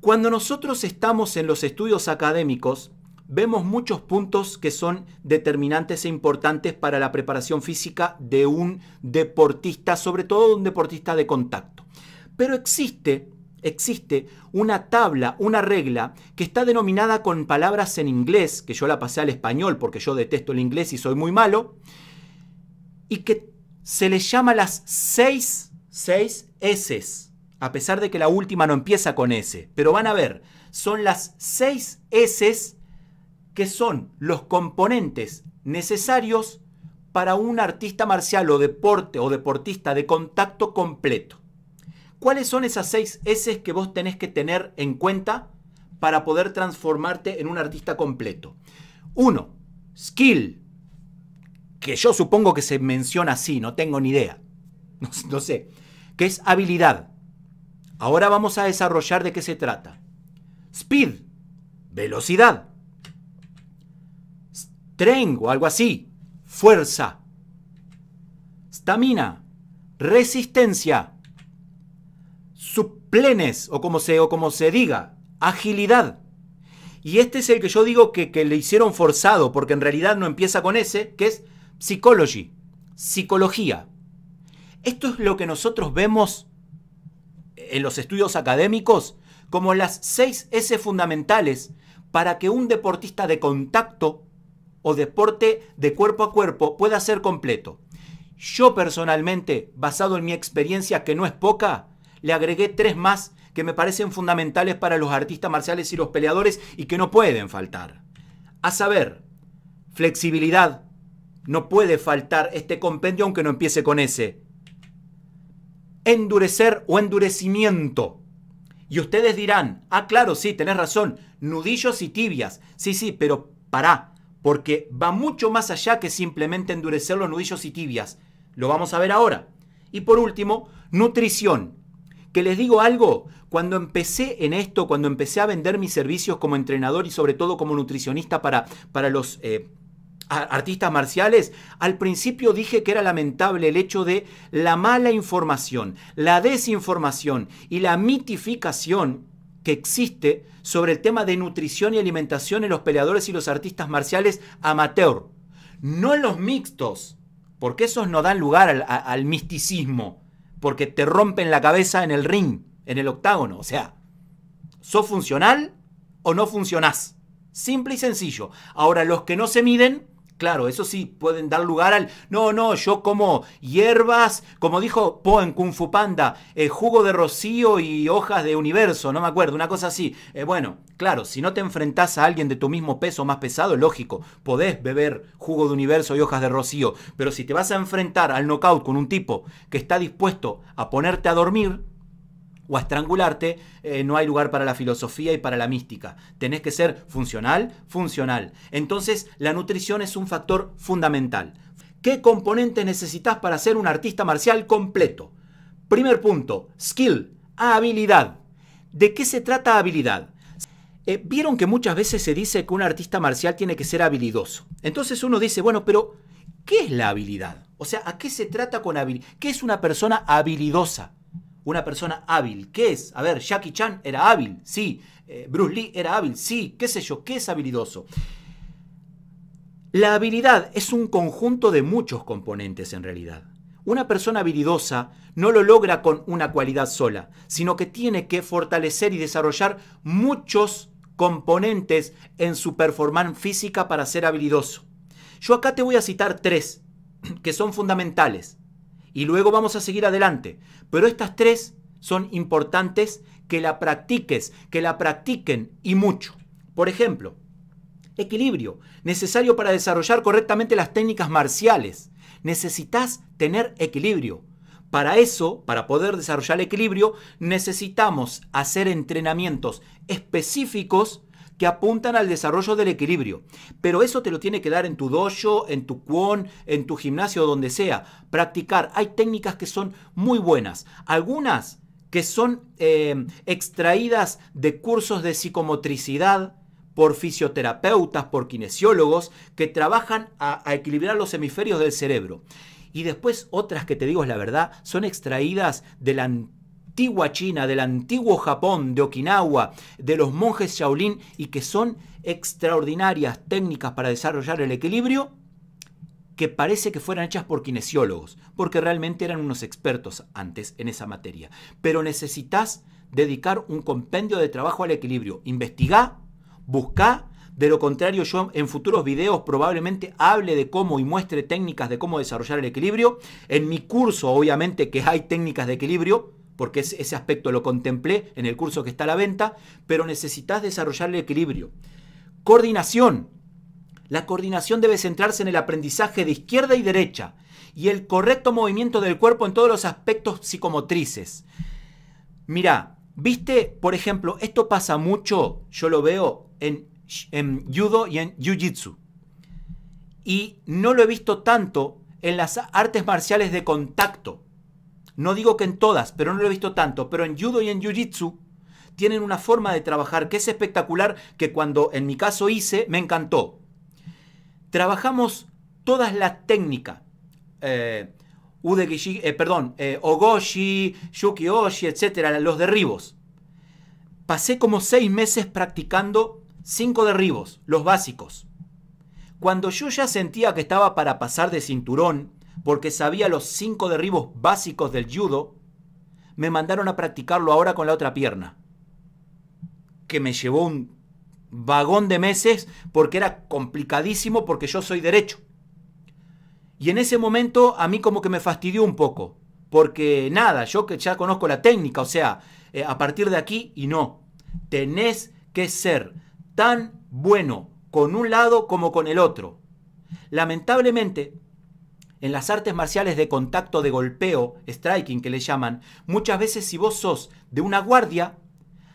Cuando nosotros estamos en los estudios académicos, vemos muchos puntos que son determinantes e importantes para la preparación física de un deportista, sobre todo un deportista de contacto. Pero existe, existe una tabla, una regla que está denominada con palabras en inglés, que yo la pasé al español porque yo detesto el inglés y soy muy malo, y que se le llama las seis, seis S's a pesar de que la última no empieza con S. Pero van a ver, son las seis S que son los componentes necesarios para un artista marcial o deporte o deportista de contacto completo. ¿Cuáles son esas seis S que vos tenés que tener en cuenta para poder transformarte en un artista completo? Uno, skill, que yo supongo que se menciona así, no tengo ni idea, no, no sé, que es habilidad. Ahora vamos a desarrollar de qué se trata. Speed, velocidad. Strength o algo así, fuerza. Stamina, resistencia. Suplenes o como se, o como se diga, agilidad. Y este es el que yo digo que, que, le hicieron forzado, porque en realidad no empieza con ese, que es psychology, psicología. Esto es lo que nosotros vemos en los estudios académicos como las seis S fundamentales para que un deportista de contacto o deporte de cuerpo a cuerpo pueda ser completo. Yo personalmente, basado en mi experiencia que no es poca, le agregué tres más que me parecen fundamentales para los artistas marciales y los peleadores y que no pueden faltar. A saber, flexibilidad. No puede faltar este compendio aunque no empiece con ese endurecer o endurecimiento. Y ustedes dirán, ah, claro, sí, tenés razón, nudillos y tibias. Sí, sí, pero pará, porque va mucho más allá que simplemente endurecer los nudillos y tibias. Lo vamos a ver ahora. Y por último, nutrición. Que les digo algo, cuando empecé en esto, cuando empecé a vender mis servicios como entrenador y sobre todo como nutricionista para, para los eh, artistas marciales, al principio dije que era lamentable el hecho de la mala información, la desinformación y la mitificación que existe sobre el tema de nutrición y alimentación en los peleadores y los artistas marciales amateur, no en los mixtos, porque esos no dan lugar al, misticismo, porque te rompen la cabeza en el ring, en el octágono, o sea, ¿sos funcional o no funcionás? Simple y sencillo. Ahora, los que no se miden Claro, eso sí, pueden dar lugar al, no, no, yo como hierbas, como dijo Po en Kung Fu Panda, eh, jugo de rocío y hojas de universo, no me acuerdo, una cosa así. Eh, bueno, claro, si no te enfrentás a alguien de tu mismo peso más pesado, lógico, podés beber jugo de universo y hojas de rocío, pero si te vas a enfrentar al knockout con un tipo que está dispuesto a ponerte a dormir, o a estrangularte, eh, no hay lugar para la filosofía y para la mística. Tenés que ser funcional, funcional. Entonces, la nutrición es un factor fundamental. ¿Qué componentes necesitas para ser un artista marcial completo? Primer punto, skill, habilidad. ¿De qué se trata habilidad? Eh, vieron que muchas veces se dice que un artista marcial tiene que ser habilidoso. Entonces uno dice, bueno, pero ¿qué es la habilidad? O sea, ¿a qué se trata con habilidad? ¿Qué es una persona habilidosa? una persona hábil. ¿Qué es? A ver, Jackie Chan era hábil, sí. Eh, Bruce Lee era hábil, sí. ¿Qué sé yo? ¿Qué es habilidoso? La habilidad es un conjunto de muchos componentes en realidad. Una persona habilidosa no lo logra con una cualidad sola, sino que tiene que fortalecer y desarrollar muchos componentes en su performance física para ser habilidoso. Yo acá te voy a citar tres que son fundamentales y luego vamos a seguir adelante. Pero estas tres son importantes que la practiques, que la practiquen y mucho. Por ejemplo, equilibrio, necesario para desarrollar correctamente las técnicas marciales. Necesitas tener equilibrio. Para eso, para poder desarrollar el equilibrio, necesitamos hacer entrenamientos específicos que apuntan al desarrollo del equilibrio. Pero eso te lo tiene que dar en tu dojo, en tu cuón, en tu gimnasio, donde sea. Practicar. Hay técnicas que son muy buenas. Algunas que son eh, extraídas de cursos de psicomotricidad por fisioterapeutas, por kinesiólogos, que trabajan a, a equilibrar los hemisferios del cerebro. Y después otras que te digo es la verdad, son extraídas de la China, del antiguo Japón, de Okinawa, de los monjes Shaolin y que son extraordinarias técnicas para desarrollar el equilibrio que parece que fueran hechas por kinesiólogos, porque realmente eran unos expertos antes en esa materia. Pero necesitas dedicar un compendio de trabajo al equilibrio. Investigá, buscá, de lo contrario, yo en futuros videos probablemente hable de cómo y muestre técnicas de cómo desarrollar el equilibrio. En mi curso, obviamente, que hay técnicas de equilibrio porque ese aspecto lo contemplé en el curso que está a la venta, pero necesitas desarrollar el equilibrio. Coordinación. La coordinación debe centrarse en el aprendizaje de izquierda y derecha y el correcto movimiento del cuerpo en todos los aspectos psicomotrices. Mirá, viste, por ejemplo, esto pasa mucho, yo lo veo en, en judo y en jiu-jitsu. Y no lo he visto tanto en las artes marciales de contacto no digo que en todas, pero no lo he visto tanto, pero en judo y en jiu-jitsu tienen una forma de trabajar que es espectacular, que cuando en mi caso hice, me encantó. Trabajamos todas las técnicas. Eh, eh perdón, eh, Ogoshi, Yukioshi, etc. los derribos. Pasé como seis meses practicando cinco derribos, los básicos. Cuando yo ya sentía que estaba para pasar de cinturón, porque sabía los cinco derribos básicos del judo, me mandaron a practicarlo ahora con la otra pierna, que me llevó un vagón de meses porque era complicadísimo porque yo soy derecho. Y en ese momento a mí como que me fastidió un poco, porque nada, yo que ya conozco la técnica, o sea, eh, a partir de aquí y no, tenés que ser tan bueno con un lado como con el otro. Lamentablemente, en las artes marciales de contacto de golpeo, striking que le llaman, muchas veces si vos sos de una guardia,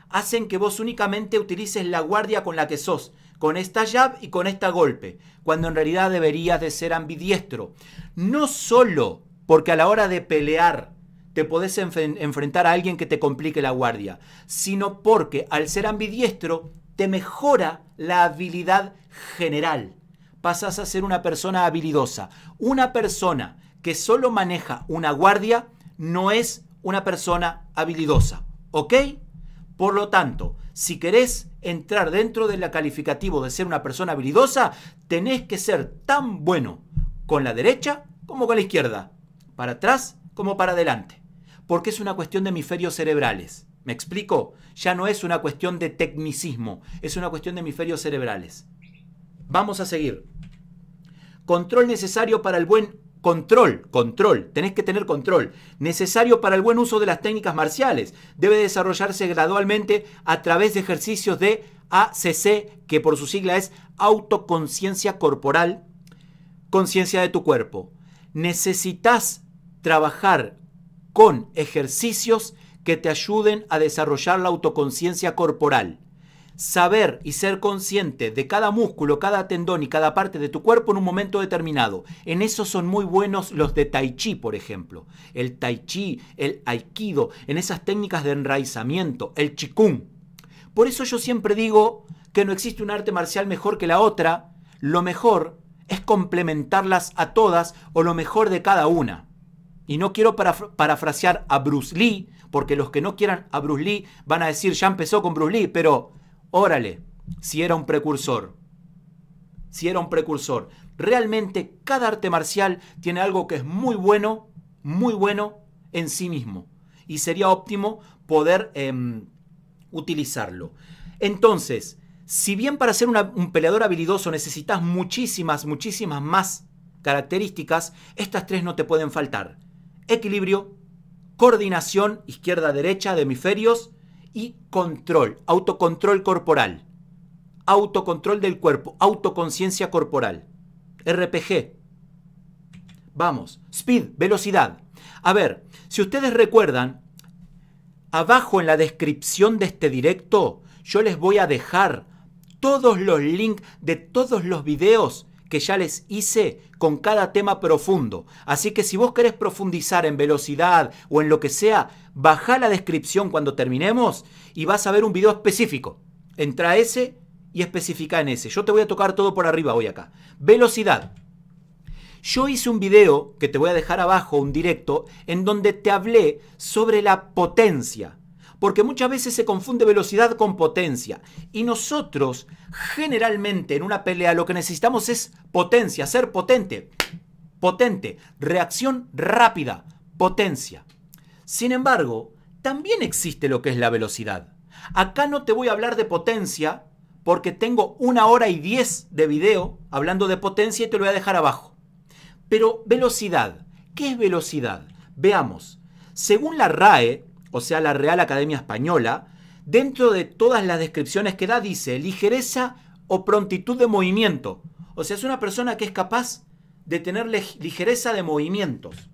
hacen que vos únicamente utilices la guardia con la que sos, con esta jab y con esta golpe, cuando en realidad deberías de ser ambidiestro. No solo porque a la hora de pelear te podés enfrentar a alguien que te complique la guardia, sino porque al ser ambidiestro te mejora la habilidad general pasas a ser una persona habilidosa. Una persona que solo maneja una guardia no es una persona habilidosa, ¿ok? Por lo tanto, si querés entrar dentro del calificativo de ser una persona habilidosa, tenés que ser tan bueno con la derecha como con la izquierda, para atrás como para adelante, porque es una cuestión de hemisferios cerebrales. ¿Me explico? Ya no es una cuestión de tecnicismo, es una cuestión de hemisferios cerebrales. Vamos a seguir. Control necesario para el buen control, control, tenés que tener control, necesario para el buen uso de las técnicas marciales. Debe desarrollarse gradualmente a través de ejercicios de ACC, que por su sigla es autoconciencia corporal, conciencia de tu cuerpo. Necesitas trabajar con ejercicios que te ayuden a desarrollar la autoconciencia corporal saber y ser consciente de cada músculo, cada tendón y cada parte de tu cuerpo en un momento determinado. En eso son muy buenos los de tai chi, por ejemplo. El tai chi, el aikido, en esas técnicas de enraizamiento, el chikung. Por eso yo siempre digo que no existe un arte marcial mejor que la otra. Lo mejor es complementarlas a todas o lo mejor de cada una. Y no quiero parafrasear a Bruce Lee, porque los que no quieran a Bruce Lee van a decir, ya empezó con Bruce Lee, pero Órale, si era un precursor. Si era un precursor. Realmente cada arte marcial tiene algo que es muy bueno, muy bueno en sí mismo. Y sería óptimo poder em, utilizarlo. Entonces, si bien para ser un peleador habilidoso necesitas muchísimas, muchísimas más características, estas tres no te pueden faltar. Equilibrio, coordinación izquierda-derecha de hemisferios y control, autocontrol corporal, autocontrol del cuerpo, autoconciencia corporal, RPG. Vamos, speed, velocidad. A ver, si ustedes recuerdan, abajo en la descripción de este directo, yo les voy a dejar todos los links de todos los videos que ya les hice con cada tema profundo. Así que si vos querés profundizar en velocidad o en lo que sea, baja la descripción cuando terminemos y vas a ver un video específico. Entra ese y especifica en ese. Yo te voy a tocar todo por arriba hoy acá. Velocidad. Yo hice un video que te voy a dejar abajo, un directo, en donde te hablé sobre la potencia porque muchas veces se confunde velocidad con potencia. Y nosotros, generalmente en una pelea, lo que necesitamos es potencia, ser potente, potente, reacción rápida, potencia. Sin embargo, también existe lo que es la velocidad. Acá no te voy a hablar de potencia porque tengo una hora y diez de video hablando de potencia y te lo voy a dejar abajo. Pero velocidad, ¿qué es velocidad? Veamos, según la RAE, o sea, la Real Academia Española, dentro de todas las descripciones que da, dice ligereza o prontitud de movimiento. O sea, es una persona que es capaz de tener ligereza de movimientos,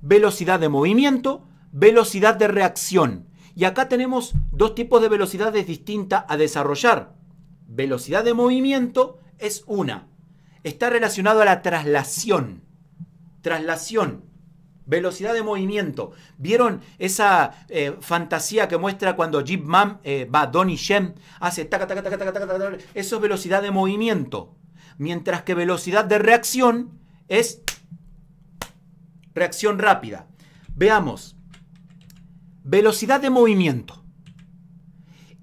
velocidad de movimiento, velocidad de reacción. Y acá tenemos dos tipos de velocidades distintas a desarrollar. Velocidad de movimiento es una. Está relacionado a la traslación. Traslación Velocidad de movimiento. ¿Vieron esa eh, fantasía que muestra cuando Jeep Mam eh, va Donnie Shem? Hace taca, taca, taca, taca, taca, taca. Eso es velocidad de movimiento. Mientras que velocidad de reacción es reacción rápida. Veamos. Velocidad de movimiento.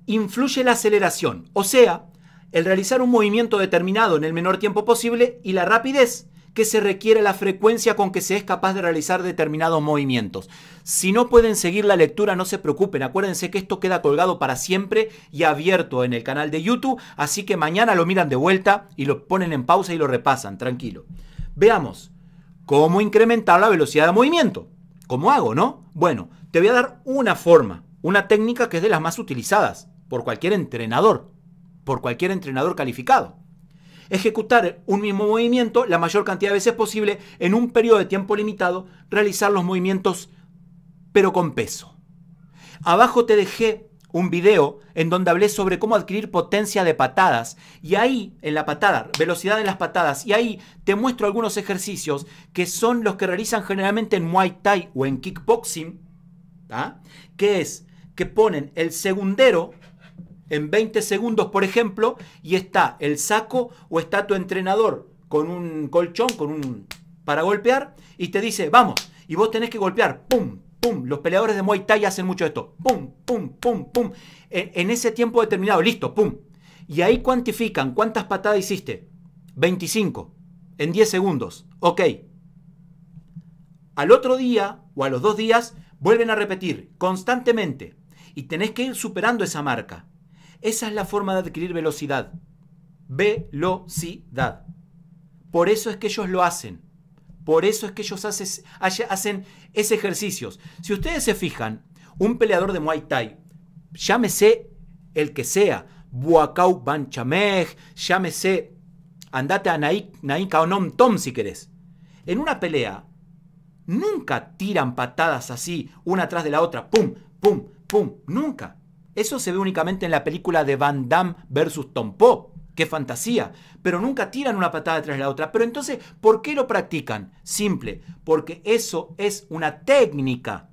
Influye la aceleración. O sea, el realizar un movimiento determinado en el menor tiempo posible y la rapidez que se requiere la frecuencia con que se es capaz de realizar determinados movimientos. Si no pueden seguir la lectura, no se preocupen. Acuérdense que esto queda colgado para siempre y abierto en el canal de YouTube, así que mañana lo miran de vuelta y lo ponen en pausa y lo repasan, tranquilo. Veamos, ¿cómo incrementar la velocidad de movimiento? ¿Cómo hago, no? Bueno, te voy a dar una forma, una técnica que es de las más utilizadas por cualquier entrenador, por cualquier entrenador calificado ejecutar un mismo movimiento la mayor cantidad de veces posible en un periodo de tiempo limitado, realizar los movimientos pero con peso. Abajo te dejé un video en donde hablé sobre cómo adquirir potencia de patadas y ahí en la patada, velocidad en las patadas y ahí te muestro algunos ejercicios que son los que realizan generalmente en Muay Thai o en kickboxing, ¿ah? que es que ponen el segundero en 20 segundos, por ejemplo, y está el saco o está tu entrenador con un colchón, con un para golpear, y te dice, vamos, y vos tenés que golpear, pum, pum, los peleadores de Muay Thai hacen mucho esto, pum, pum, pum, pum, en, en ese tiempo determinado, listo, pum. Y ahí cuantifican cuántas patadas hiciste, 25, en 10 segundos, ok. Al otro día o a los dos días, vuelven a repetir constantemente, y tenés que ir superando esa marca. Esa es la forma de adquirir velocidad. Velocidad. Por eso es que ellos lo hacen. Por eso es que ellos hacen ese ejercicios. Si ustedes se fijan, un peleador de Muay Thai, llámese el que sea, Buakaw Banchameh, llámese, andate a o nom Tom si querés. En una pelea, nunca tiran patadas así, una tras de la otra, pum, pum, pum, nunca. Eso se ve únicamente en la película de Van Damme versus Tom Poe. ¡Qué fantasía! Pero nunca tiran una patada tras la otra. Pero entonces, ¿por qué lo practican? Simple, porque eso es una técnica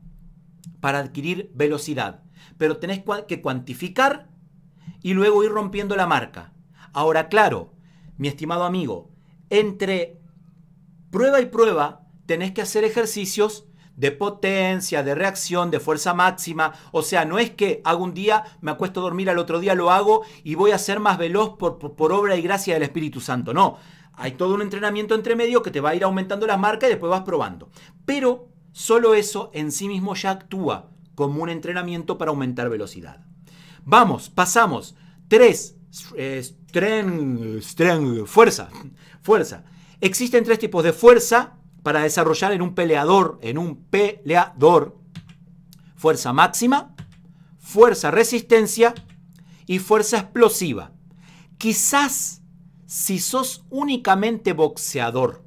para adquirir velocidad. Pero tenés que cuantificar y luego ir rompiendo la marca. Ahora, claro, mi estimado amigo, entre prueba y prueba tenés que hacer ejercicios de potencia, de reacción, de fuerza máxima. O sea, no es que hago un día, me acuesto a dormir, al otro día lo hago y voy a ser más veloz por, obra y gracia del Espíritu Santo. No, hay todo un entrenamiento entre medio que te va a ir aumentando la marca y después vas probando. Pero solo eso en sí mismo ya actúa como un entrenamiento para aumentar velocidad. Vamos, pasamos. Tres. Eh, fuerza. Fuerza. Existen tres tipos de fuerza para desarrollar en un peleador, en un peleador, fuerza máxima, fuerza resistencia y fuerza explosiva. Quizás si sos únicamente boxeador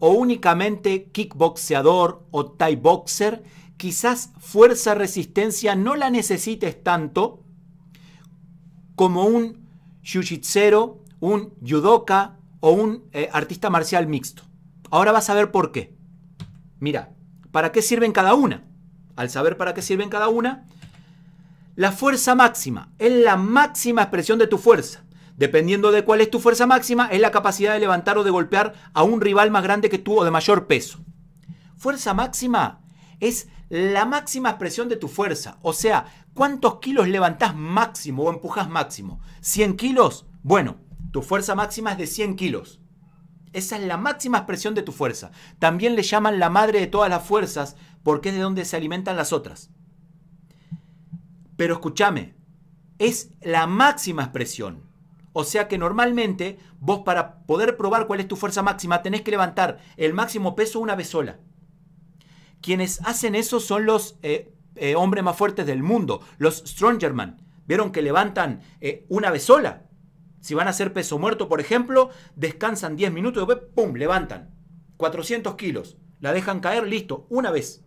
o únicamente kickboxeador o thai boxer, quizás fuerza resistencia no la necesites tanto como un jiu un judoka o un eh, artista marcial mixto. Ahora vas a ver por qué. Mira, ¿para qué sirven cada una? Al saber para qué sirven cada una, la fuerza máxima es la máxima expresión de tu fuerza. Dependiendo de cuál es tu fuerza máxima, es la capacidad de levantar o de golpear a un rival más grande que tú o de mayor peso. Fuerza máxima es la máxima expresión de tu fuerza. O sea, ¿cuántos kilos levantás máximo o empujas máximo? ¿100 kilos? Bueno, tu fuerza máxima es de 100 kilos. Esa es la máxima expresión de tu fuerza. También le llaman la madre de todas las fuerzas porque es de donde se alimentan las otras. Pero escúchame, es la máxima expresión. O sea que normalmente vos para poder probar cuál es tu fuerza máxima tenés que levantar el máximo peso una vez sola. Quienes hacen eso son los eh, eh, hombres más fuertes del mundo, los Strongerman. Vieron que levantan eh, una vez sola si van a hacer peso muerto, por ejemplo, descansan 10 minutos, y después, ¡pum!, levantan. 400 kilos. La dejan caer, listo, una vez.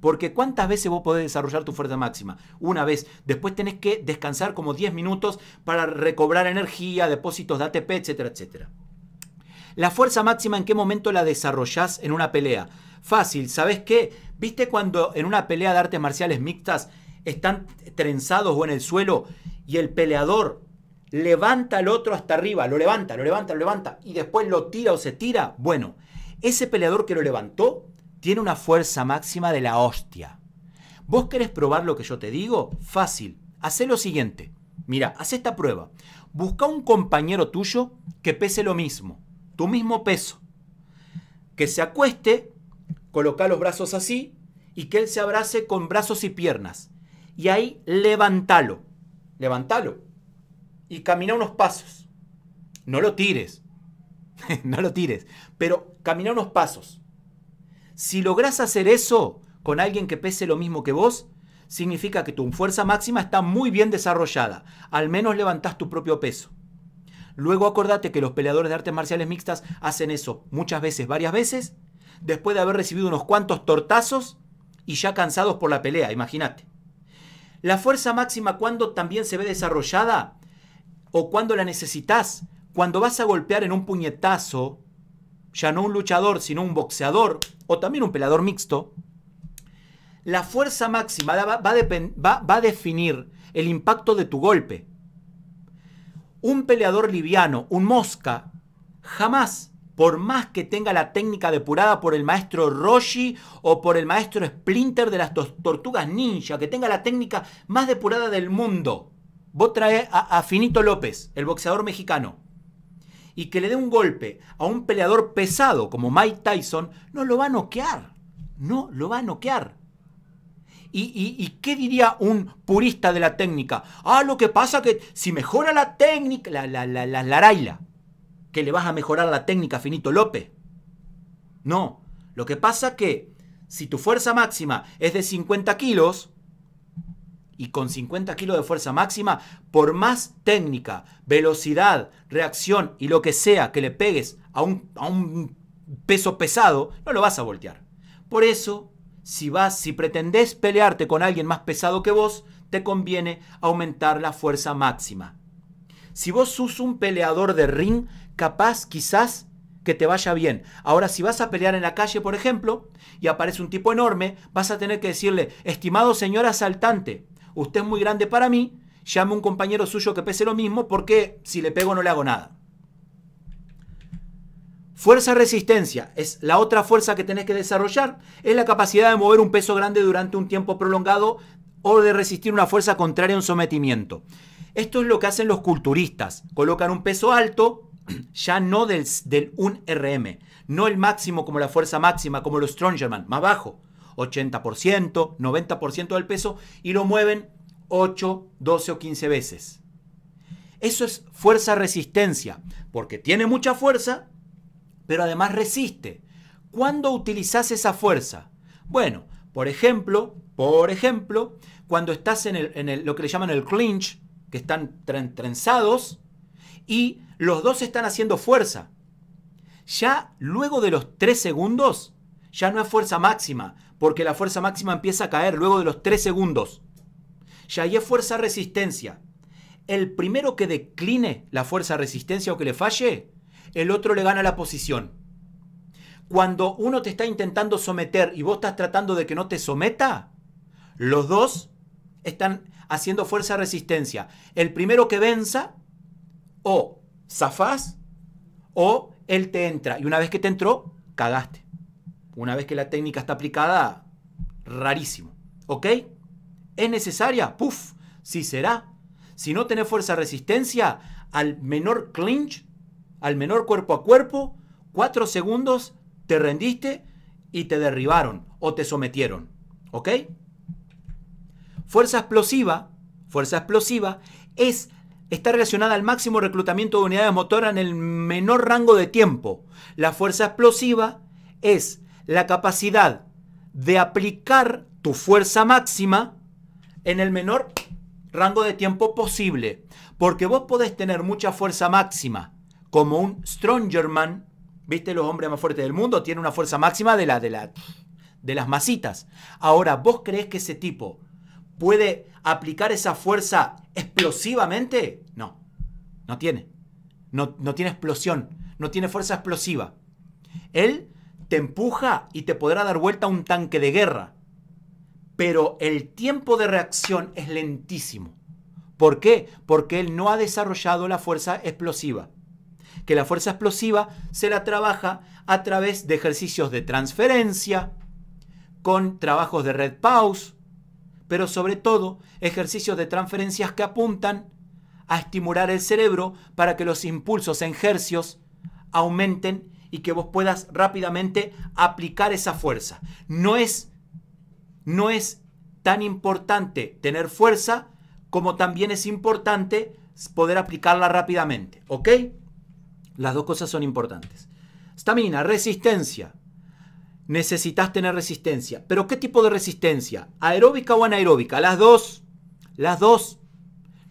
Porque ¿cuántas veces vos podés desarrollar tu fuerza máxima? Una vez. Después tenés que descansar como 10 minutos para recobrar energía, depósitos de ATP, etcétera, etcétera. La fuerza máxima, ¿en qué momento la desarrollás en una pelea? Fácil, sabes qué? ¿Viste cuando en una pelea de artes marciales mixtas están trenzados o en el suelo y el peleador levanta al otro hasta arriba, lo levanta, lo levanta, lo levanta y después lo tira o se tira, bueno, ese peleador que lo levantó tiene una fuerza máxima de la hostia. ¿Vos querés probar lo que yo te digo? Fácil. Hacé lo siguiente. Mira, haz esta prueba. Busca un compañero tuyo que pese lo mismo, tu mismo peso. Que se acueste, coloca los brazos así y que él se abrace con brazos y piernas. Y ahí levántalo, levántalo y camina unos pasos. No lo tires. no lo tires. Pero camina unos pasos. Si logras hacer eso con alguien que pese lo mismo que vos, significa que tu fuerza máxima está muy bien desarrollada. Al menos levantás tu propio peso. Luego acordate que los peleadores de artes marciales mixtas hacen eso muchas veces, varias veces, después de haber recibido unos cuantos tortazos y ya cansados por la pelea, imagínate. La fuerza máxima cuando también se ve desarrollada o cuando la necesitas. Cuando vas a golpear en un puñetazo, ya no un luchador, sino un boxeador o también un peleador mixto, la fuerza máxima va, a definir el impacto de tu golpe. Un peleador liviano, un mosca, jamás, por más que tenga la técnica depurada por el maestro Roshi o por el maestro Splinter de las tortugas ninja, que tenga la técnica más depurada del mundo, vos traes a, Finito López, el boxeador mexicano, y que le dé un golpe a un peleador pesado como Mike Tyson, no lo va a noquear. No lo va a noquear. ¿Y, qué diría un purista de la técnica? Ah, lo que pasa que si mejora la técnica, la, la, laraila, que le vas a mejorar la técnica a Finito López. No, lo que pasa que si tu fuerza máxima es de 50 kilos, y con 50 kilos de fuerza máxima, por más técnica, velocidad, reacción y lo que sea que le pegues a un, peso pesado, no lo vas a voltear. Por eso, si vas, si pretendés pelearte con alguien más pesado que vos, te conviene aumentar la fuerza máxima. Si vos sos un peleador de ring, capaz quizás que te vaya bien. Ahora, si vas a pelear en la calle, por ejemplo, y aparece un tipo enorme, vas a tener que decirle, estimado señor asaltante, usted es muy grande para mí, llame a un compañero suyo que pese lo mismo, porque si le pego no le hago nada. Fuerza resistencia es la otra fuerza que tenés que desarrollar, es la capacidad de mover un peso grande durante un tiempo prolongado o de resistir una fuerza contraria a un sometimiento. Esto es lo que hacen los culturistas, colocan un peso alto, ya no del, del 1RM, no el máximo como la fuerza máxima, como los Strongerman, más bajo, 80%, 90% del peso y lo mueven 8, 12 o 15 veces. Eso es fuerza-resistencia, porque tiene mucha fuerza, pero además resiste. ¿Cuándo utilizas esa fuerza? Bueno, por ejemplo, por ejemplo, cuando estás en, lo que le llaman el clinch, que están trenzados, y los dos están haciendo fuerza. Ya luego de los 3 segundos, ya no es fuerza máxima, porque la fuerza máxima empieza a caer luego de los 3 segundos. es fuerza resistencia. El primero que decline la fuerza resistencia o que le falle, el otro le gana la posición. Cuando uno te está intentando someter y vos estás tratando de que no te someta, los dos están haciendo fuerza resistencia. El primero que venza, o zafás, o él te entra. Y una vez que te entró, cagaste. Una vez que la técnica está aplicada, rarísimo. ¿Ok? ¿Es necesaria? Puf, sí será. Si no tenés fuerza resistencia, al menor clinch, al menor cuerpo a cuerpo, cuatro segundos te rendiste y te derribaron o te sometieron. ¿Ok? Fuerza explosiva, fuerza explosiva es está relacionada al máximo reclutamiento de unidades motoras en el menor rango de tiempo. La fuerza explosiva es la capacidad de aplicar tu fuerza máxima en el menor rango de tiempo posible. Porque vos podés tener mucha fuerza máxima, como un Strongerman, ¿viste? Los hombres más fuertes del mundo tiene una fuerza máxima de la de la de las masitas. Ahora, ¿vos crees que ese tipo puede aplicar esa fuerza explosivamente? No. No tiene. No, no tiene explosión, no tiene fuerza explosiva. Él te empuja y te podrá dar vuelta un tanque de guerra. Pero el tiempo de reacción es lentísimo. ¿Por qué? Porque él no ha desarrollado la fuerza explosiva. Que la fuerza explosiva se la trabaja a través de ejercicios de transferencia, con trabajos de red pause, pero sobre todo ejercicios de transferencias que apuntan a estimular el cerebro para que los impulsos en hercios aumenten y que vos puedas rápidamente aplicar esa fuerza. No es, no es tan importante tener fuerza como también es importante poder aplicarla rápidamente. ¿Ok? Las dos cosas son importantes. stamina resistencia. Necesitas tener resistencia. ¿Pero qué tipo de resistencia? ¿Aeróbica o anaeróbica? Las dos. Las dos.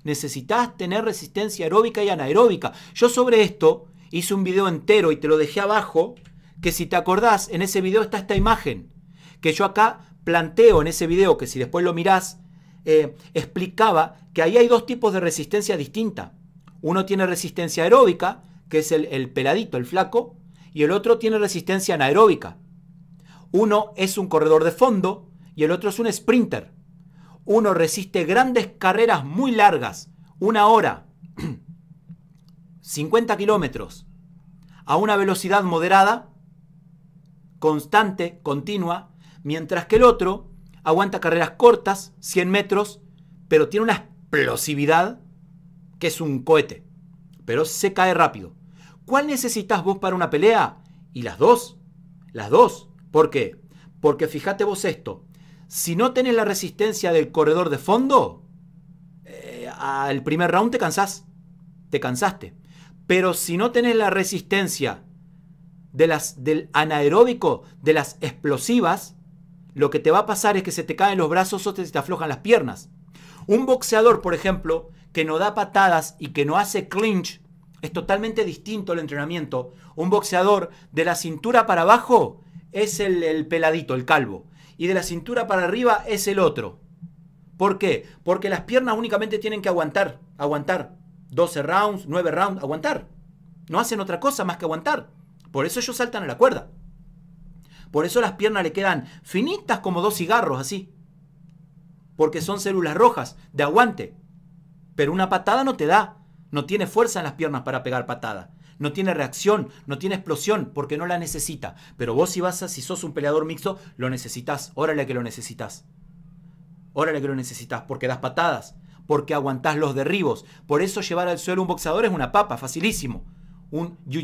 Necesitas tener resistencia aeróbica y anaeróbica. Yo sobre esto hice un video entero y te lo dejé abajo, que si te acordás, en ese video está esta imagen, que yo acá planteo en ese video, que si después lo mirás, eh, explicaba que ahí hay dos tipos de resistencia distinta. Uno tiene resistencia aeróbica, que es el peladito, el flaco, y el otro tiene resistencia anaeróbica. Uno es un corredor de fondo y el otro es un sprinter. Uno resiste grandes carreras muy largas, una hora, 50 kilómetros, a una velocidad moderada, constante, continua, mientras que el otro aguanta carreras cortas, 100 metros, pero tiene una explosividad que es un cohete, pero se cae rápido. ¿Cuál necesitas vos para una pelea? Y las dos, las dos. ¿Por qué? Porque fíjate vos esto, si no tenés la resistencia del corredor de fondo, eh, al primer round te cansás, te cansaste. Pero si no tenés la resistencia de las, del anaeróbico, de las explosivas, lo que te va a pasar es que se te caen los brazos o se te aflojan las piernas. Un boxeador, por ejemplo, que no da patadas y que no hace clinch, es totalmente distinto el entrenamiento. Un boxeador de la cintura para abajo es el, el peladito, el calvo. Y de la cintura para arriba es el otro. ¿Por qué? Porque las piernas únicamente tienen que aguantar, aguantar. 12 rounds, 9 rounds, aguantar. No hacen otra cosa más que aguantar. Por eso ellos saltan a la cuerda. Por eso las piernas le quedan finitas como dos cigarros así. Porque son células rojas, de aguante. Pero una patada no te da. No tiene fuerza en las piernas para pegar patada. No tiene reacción, no tiene explosión, porque no la necesita. Pero vos si vas a, si sos un peleador mixto, lo necesitas. Órale que lo necesitas. Órale que lo necesitas, porque das patadas, porque aguantás los derribos. Por eso llevar al suelo un boxeador es una papa, facilísimo. Un jiu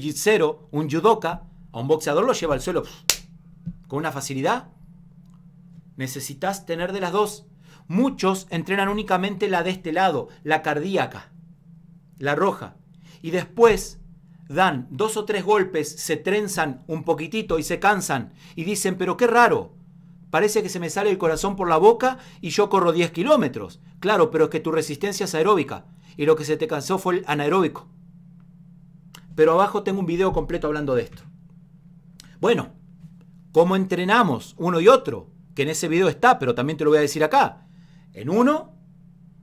un judoka, a un boxeador lo lleva al suelo con una facilidad. Necesitas tener de las dos. Muchos entrenan únicamente la de este lado, la cardíaca, la roja. Y después dan dos o tres golpes, se trenzan un poquitito y se cansan. Y dicen, pero qué raro, parece que se me sale el corazón por la boca y yo corro 10 kilómetros. Claro, pero es que tu resistencia es aeróbica y lo que se te cansó fue el anaeróbico. Pero abajo tengo un video completo hablando de esto. Bueno, ¿cómo entrenamos uno y otro? Que en ese video está, pero también te lo voy a decir acá. En uno,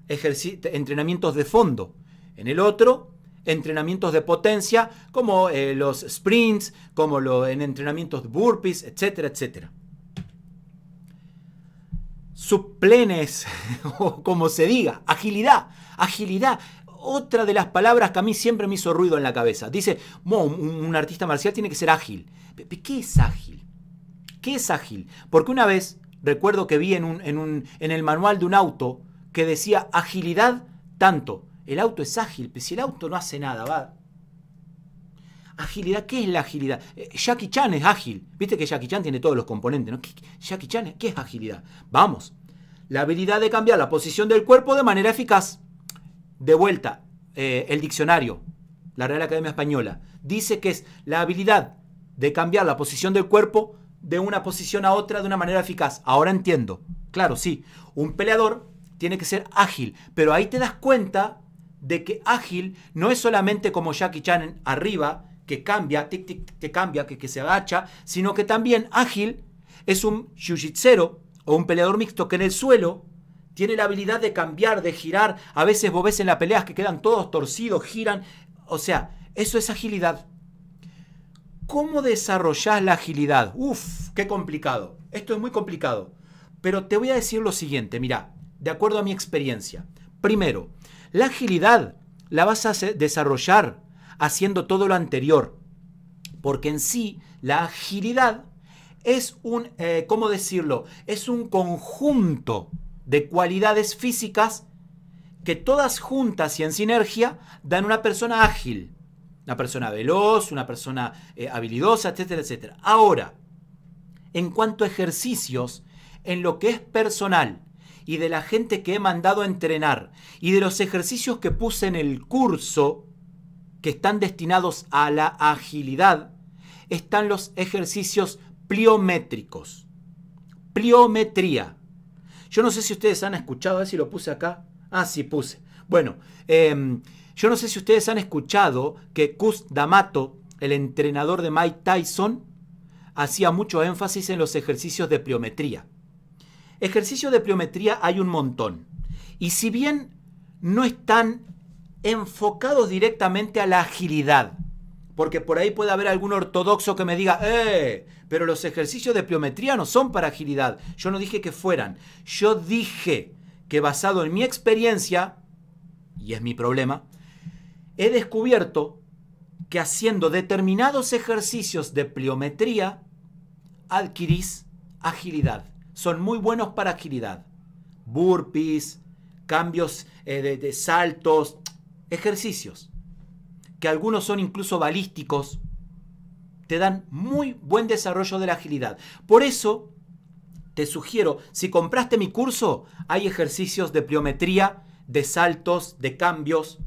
entrenamientos de fondo. En el otro, entrenamientos de potencia, como eh, los sprints, como los en entrenamientos burpees, etcétera, etcétera suplenes, o como se diga, agilidad, agilidad. Otra de las palabras que a mí siempre me hizo ruido en la cabeza. Dice, un artista marcial tiene que ser ágil. ¿Qué es ágil? ¿Qué es ágil? Porque una vez recuerdo que vi en, un, en, en el manual de un auto que decía agilidad tanto. El auto es ágil, pero si el auto no hace nada, va Agilidad, ¿qué es la agilidad? Eh, Jackie Chan es ágil. Viste que Jackie Chan tiene todos los componentes, ¿no? Jackie Chan, ¿qué es agilidad? Vamos. La habilidad de cambiar la posición del cuerpo de manera eficaz. De vuelta, eh, el diccionario, la Real Academia Española, dice que es la habilidad de cambiar la posición del cuerpo de una posición a otra de una manera eficaz. Ahora entiendo. Claro, sí. Un peleador tiene que ser ágil, pero ahí te das cuenta de que ágil no es solamente como Jackie Chan arriba que cambia, tic, tic, que cambia, que, que se agacha, sino que también ágil es un jiu o un peleador mixto que en el suelo tiene la habilidad de cambiar, de girar. A veces vos ves en las peleas que quedan todos torcidos, giran. O sea, eso es agilidad. ¿Cómo desarrollás la agilidad? Uf, qué complicado. Esto es muy complicado. Pero te voy a decir lo siguiente, mira, de acuerdo a mi experiencia. Primero, la agilidad la vas a desarrollar haciendo todo lo anterior. Porque en sí la agilidad es un, eh, ¿cómo decirlo? Es un conjunto de cualidades físicas que todas juntas y en sinergia dan una persona ágil, una persona veloz, una persona eh, habilidosa, etcétera, etcétera. Ahora, en cuanto a ejercicios, en lo que es personal y de la gente que he mandado a entrenar y de los ejercicios que puse en el curso, están destinados a la agilidad están los ejercicios pliométricos. Pliometría. Yo no sé si ustedes han escuchado, a ver si lo puse acá. Ah, sí, puse. Bueno, em, yo no sé si ustedes han escuchado que Cus D'Amato, el entrenador de Mike Tyson, hacía mucho énfasis en los ejercicios de pliometría. Ejercicios de pliometría hay un montón. Y si bien no están enfocado directamente a la agilidad. Porque por ahí puede haber algún ortodoxo que me diga, ¡eh! Pero los ejercicios de pliometría no son para agilidad. Yo no dije que fueran. Yo dije que basado en mi experiencia, y es mi problema, he descubierto que haciendo determinados ejercicios de pliometría adquirís agilidad. Son muy buenos para agilidad. Burpees, cambios eh, de, saltos, ejercicios, que algunos son incluso balísticos, te dan muy buen desarrollo de la agilidad. Por eso, te sugiero, si compraste mi curso, hay ejercicios de pliometría, de saltos, de cambios.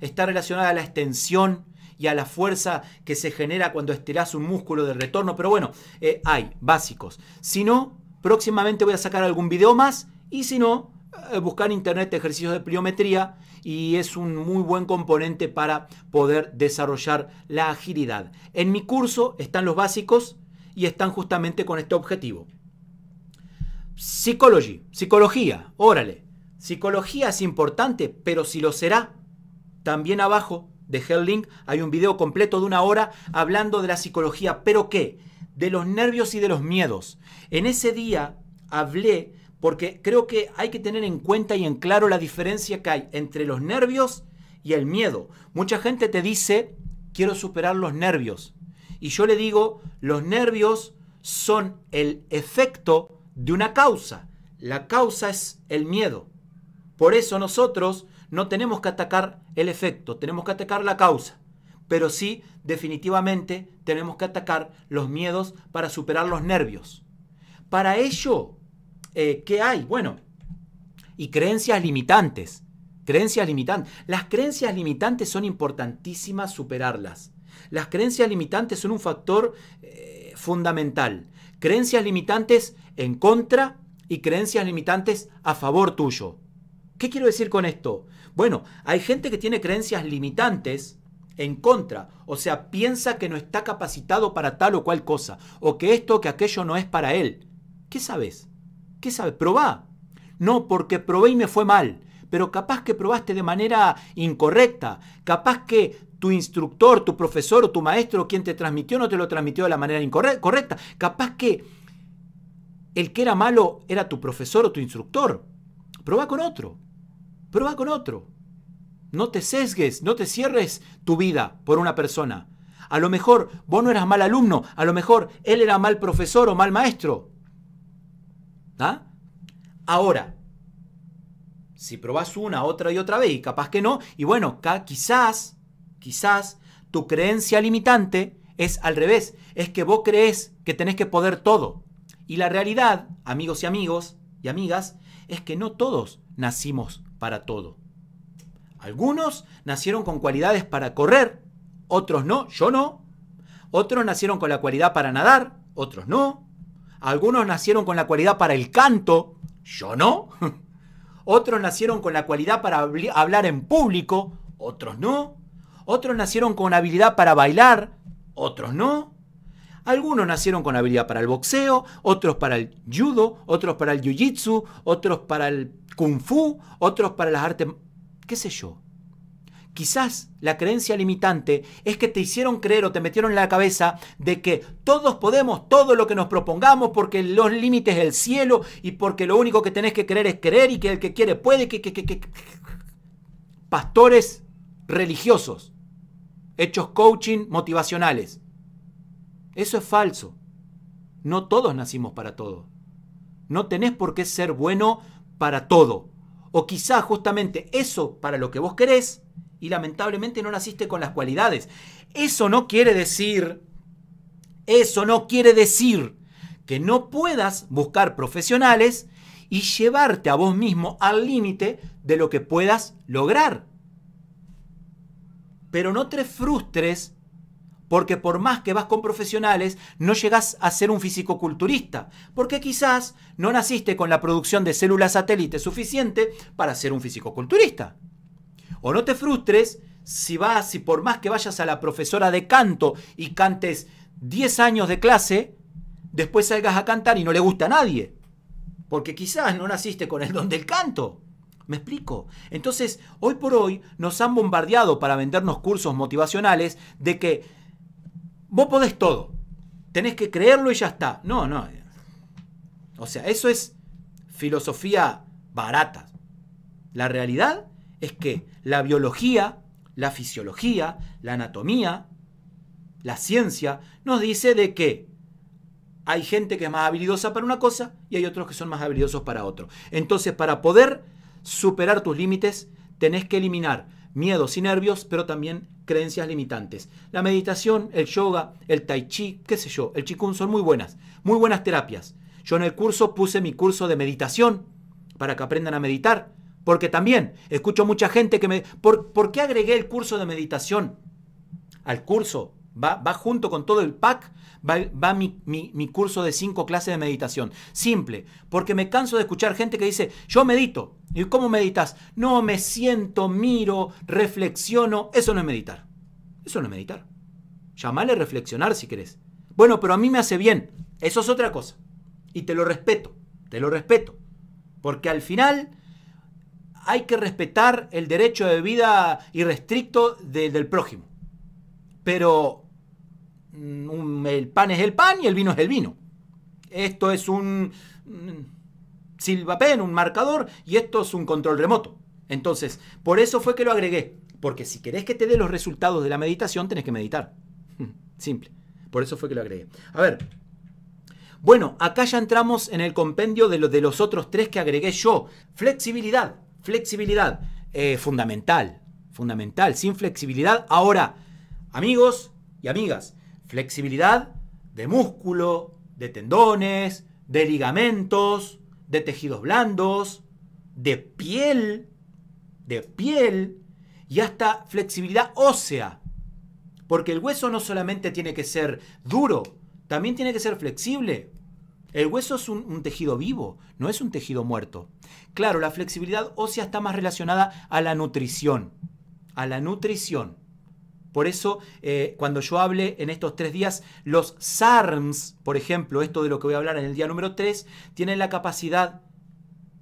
Está relacionada a la extensión y a la fuerza que se genera cuando estirás un músculo de retorno. Pero bueno, eh, hay básicos. Si no, próximamente voy a sacar algún video más. Y si no, eh, buscar en internet ejercicios de pliometría y es un muy buen componente para poder desarrollar la agilidad. En mi curso están los básicos y están justamente con este objetivo. Psicología. psicología, órale. Psicología es importante, pero si lo será, también abajo de Link hay un video completo de una hora hablando de la psicología, pero ¿qué? De los nervios y de los miedos. En ese día hablé porque creo que hay que tener en cuenta y en claro la diferencia que hay entre los nervios y el miedo. Mucha gente te dice, quiero superar los nervios. Y yo le digo, los nervios son el efecto de una causa. La causa es el miedo. Por eso nosotros no tenemos que atacar el efecto, tenemos que atacar la causa. Pero sí, definitivamente, tenemos que atacar los miedos para superar los nervios. Para ello, eh, ¿qué hay? Bueno, y creencias limitantes. Creencias limitantes. Las creencias limitantes son importantísimas superarlas. Las creencias limitantes son un factor eh, fundamental. Creencias limitantes en contra y creencias limitantes a favor tuyo. ¿Qué quiero decir con esto? Bueno, hay gente que tiene creencias limitantes en contra, o sea, piensa que no está capacitado para tal o cual cosa, o que esto o que aquello no es para él. ¿Qué sabes? ¿Qué sabe? Probá. No, porque probé y me fue mal. Pero capaz que probaste de manera incorrecta. Capaz que tu instructor, tu profesor o tu maestro, quien te transmitió, no te lo transmitió de la manera correcta. Capaz que el que era malo era tu profesor o tu instructor. Proba con otro. Proba con otro. No te sesgues, no te cierres tu vida por una persona. A lo mejor vos no eras mal alumno, a lo mejor él era mal profesor o mal maestro. ¿Ah? Ahora, si probás una, otra y otra vez y capaz que no, y bueno, quizás, quizás tu creencia limitante es al revés, es que vos crees que tenés que poder todo. Y la realidad, amigos y amigos y amigas, es que no todos nacimos para todo. Algunos nacieron con cualidades para correr, otros no, yo no. Otros nacieron con la cualidad para nadar, otros no. Algunos nacieron con la cualidad para el canto, yo no. Otros nacieron con la cualidad para hablar en público, otros no. Otros nacieron con habilidad para bailar, otros no. Algunos nacieron con habilidad para el boxeo, otros para el judo, otros para el jiu-jitsu, otros para el kung fu, otros para las artes, qué sé yo. Quizás la creencia limitante es que te hicieron creer o te metieron en la cabeza de que todos podemos todo lo que nos propongamos porque los límites del cielo y porque lo único que tenés que creer es creer y que el que quiere puede, que, Pastores religiosos, hechos coaching motivacionales. Eso es falso. No todos nacimos para todo. No tenés por qué ser bueno para todo. O quizás justamente eso para lo que vos querés y lamentablemente no naciste con las cualidades. Eso no quiere decir, eso no quiere decir que no puedas buscar profesionales y llevarte a vos mismo al límite de lo que puedas lograr. Pero no te frustres porque por más que vas con profesionales, no llegas a ser un fisicoculturista, porque quizás no naciste con la producción de células satélite suficiente para ser un fisicoculturista. O no te frustres si vas, si por más que vayas a la profesora de canto y cantes 10 años de clase, después salgas a cantar y no le gusta a nadie. Porque quizás no naciste con el don del canto. ¿Me explico? Entonces, hoy por hoy nos han bombardeado para vendernos cursos motivacionales de que vos podés todo. Tenés que creerlo y ya está. No, no. O sea, eso es filosofía barata. La realidad es que la biología, la fisiología, la anatomía, la ciencia, nos dice de que hay gente que es más habilidosa para una cosa y hay otros que son más habilidosos para otro. Entonces, para poder superar tus límites, tenés que eliminar miedos y nervios, pero también creencias limitantes. La meditación, el yoga, el tai chi, qué sé yo, el chikun son muy buenas, muy buenas terapias. Yo en el curso puse mi curso de meditación para que aprendan a meditar porque también escucho mucha gente que me... ¿Por, ¿por qué agregué el curso de meditación al curso? Va, va junto con todo el pack, va, mi, curso de cinco clases de meditación. Simple, porque me canso de escuchar gente que dice, yo medito. ¿Y cómo meditas? No, me siento, miro, reflexiono. Eso no es meditar. Eso no es meditar. llámale reflexionar si querés. Bueno, pero a mí me hace bien. Eso es otra cosa. Y te lo respeto. Te lo respeto. Porque al final hay que respetar el derecho de vida irrestricto del prójimo. Pero mm, el pan es el pan y el vino es el vino. Esto es un mm, silvapen, un marcador, y esto es un control remoto. Entonces, por eso fue que lo agregué. Porque si querés que te dé los resultados de la meditación, tenés que meditar. Simple. Por eso fue que lo agregué. A ver. Bueno, acá ya entramos en el compendio de los otros tres que agregué yo. Flexibilidad. Flexibilidad, eh, fundamental, fundamental. Sin flexibilidad, ahora, amigos y amigas, flexibilidad de músculo, de tendones, de ligamentos, de tejidos blandos, de piel, de piel y hasta flexibilidad ósea. Porque el hueso no solamente tiene que ser duro, también tiene que ser flexible. El hueso es un, tejido vivo, no es un tejido muerto. Claro, la flexibilidad ósea está más relacionada a la nutrición, a la nutrición. Por eso, eh, cuando yo hable en estos tres días, los SARMs, por ejemplo, esto de lo que voy a hablar en el día número 3, tienen la capacidad